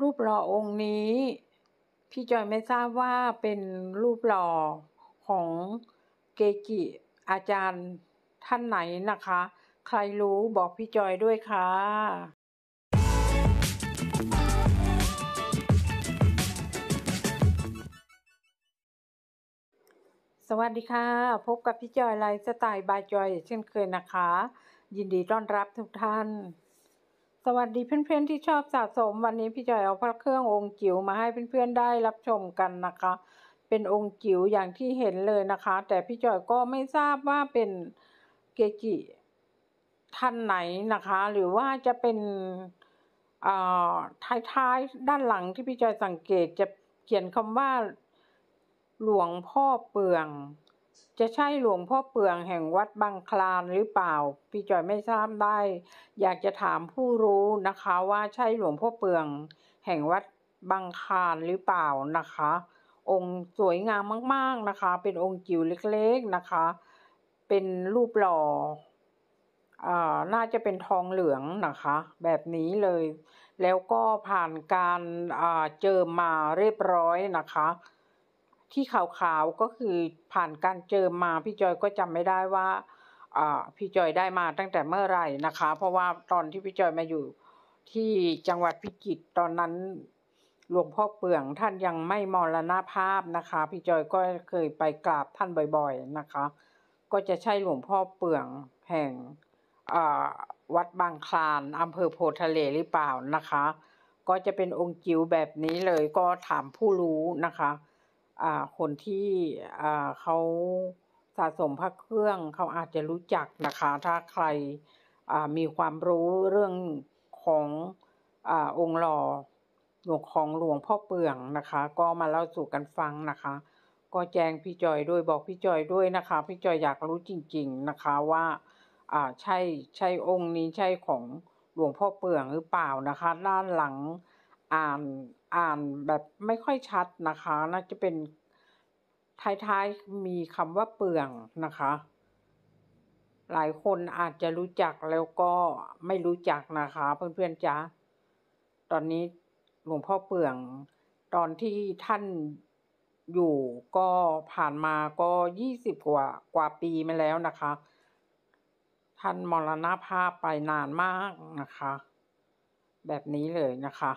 รูปหล่อองค์นี้ พี่จอยไม่ทราบว่าเป็นรูปหล่อของเกจิอาจารย์ท่านไหนนะคะ ใครรู้บอกพี่จอยด้วยค่ะ สวัสดีค่ะ พบกับพี่จอยไลฟ์สไตล์บายจอย เช่นเคยนะคะ ยินดีต้อนรับทุกท่านสวัสดีเพื่อนเพื่อนที่ชอบสะสมวันนี้พี่จอยเอาพระเครื่ององค์จิ๋วมาให้เพื่อนเพื่อนได้รับชมกันนะคะ เป็นองค์จิ๋วอย่างที่เห็นเลยนะคะ แต่พี่จอยก็ไม่ทราบว่าเป็นเกจิท่านไหนนะคะ หรือว่าจะเป็นท้ายยด้านหลังที่พี่จอยสังเกตจะเขียนคำว่า หลวงพ่อเปืองจะใช่หลวงพ่อเปืองแห่งวัดบางคลานหรือเปล่า พี่จอยไม่ทราบได้ อยากจะถามผู้รู้นะคะ ว่าใช่หลวงพ่อเปืองแห่งวัดบางคลานหรือเปล่านะคะ องค์สวยงามมาก ๆนะคะ เป็นองค์จิ๋วเล็ก ๆนะคะ เป็นรูปหล่ออ่าน่าจะเป็นทองเหลืองนะคะ แบบนี้เลย แล้วก็ผ่านการอ่าเจอมาเรียบร้อยนะคะที่ขาวๆก็คือผ่านการเจิมมาพี่จอยก็จำไม่ได้ว่า พี่จอยได้มาตั้งแต่เมื่อไหร่นะคะ เพราะว่าตอนที่พี่จอยมาอยู่ที่จังหวัดพิจิตรตอนนั้น หลวงพ่อเปืองท่านยังไม่มรณภาพนะคะ พี่จอยก็เคยไปกราบท่านบ่อยๆนะคะ ก็จะใช่หลวงพ่อเปืองแห่งวัดบางคลานอำเภอโพทะเลหรือเปล่านะคะ ก็จะเป็นองค์จิ๋วแบบนี้เลยก็ถามผู้รู้นะคะคนที่เขาสะสมพระเครื่องเขาอาจจะรู้จักนะคะถ้าใครมีความรู้เรื่องของอองค์หล่อหลวงของหลวงพ่อเปื่องนะคะ ก็มาเล่าสู่กันฟังนะคะ ก็แจ้งพี่จอยด้วย บอกพี่จอยด้วยนะคะ พี่จอยอยากรู้จริงๆนะคะว่าอ่าใช่ใช่องค์นี้ใช่ของหลวงพ่อเปื่องหรือเปล่านะคะด้านหลังอ่านอ่านแบบไม่ค่อยชัดนะคะน่าจะเป็นท้ายๆมีคำว่าเปลืองนะคะ หลายคนอาจจะรู้จักแล้วก็ไม่รู้จักนะคะ เพื่อนๆจ้าตอนนี้หลวงพ่อเปลือง ตอนที่ท่านอยู่ก็ผ่านมาก็ยี่สิบกว่ากว่าปีมาแล้วนะคะท่านมรณภาพไปนานมากนะคะ แบบนี้เลยนะคะ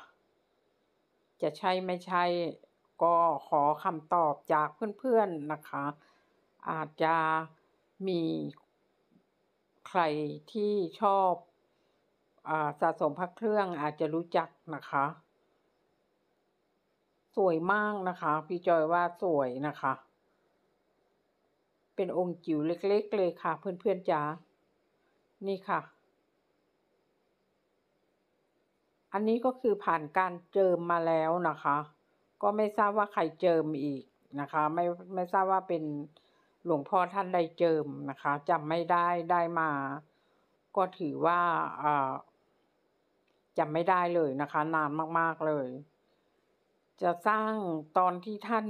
จะใช่ไม่ใช่ก็ขอคำตอบจากเพื่อนๆนะคะ อาจจะมีใครที่ชอบอสะสมพระเครื่องอาจจะรู้จักนะคะ สวยมากนะคะ พี่จอยว่าสวยนะคะ เป็นองค์จิ๋วเล็ก ๆ เลยค่ะเพื่อนๆจ๋านี่ค่ะอันนี้ก็คือผ่านการเจิมมาแล้วนะคะ ก็ไม่ทราบว่าใครเจิมอีกนะคะ ไม่ไม่ทราบว่าเป็นหลวงพ่อท่านใดเจิมนะคะจำไม่ได้ได้มา ก็ถือว่าอ่จำไม่ได้เลยนะคะ นานมาก ๆ เลย จะสร้างตอนที่ท่าน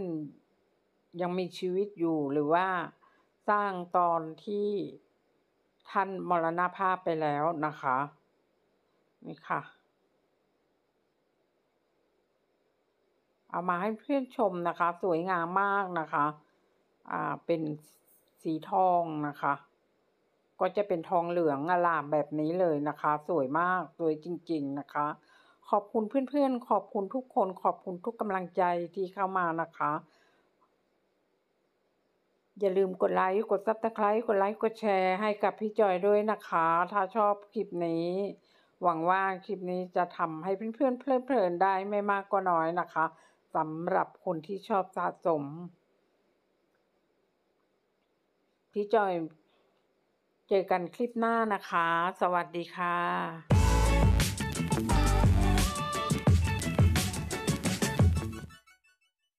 ยังมีชีวิตอยู่หรือว่าสร้างตอนที่ท่านมรณภาพไปแล้วนะคะ นี่ค่ะเอามาให้เพื่อนชมนะคะ สวยงามมากนะคะ อ่าเป็นสีทองนะคะ ก็จะเป็นทองเหลืองอลามแบบนี้เลยนะคะ สวยมากสวยจริงๆนะคะ ขอบคุณเพื่อนๆ ขอบคุณทุกคน ขอบคุณทุกกำลังใจที่เข้ามานะคะ อย่าลืมกดไลค์กดซับสไครต์กดไลค์กดแชร์ให้กับพี่จอยด้วยนะคะ ถ้าชอบคลิปนี้ หวังว่าคลิปนี้จะทำให้เพื่อนๆเพลิดเพลินได้ไม่มากก็น้อยนะคะสำหรับคนที่ชอบสะสมพี่จอยเจอกันคลิปหน้านะคะ สวัสดีค่ะ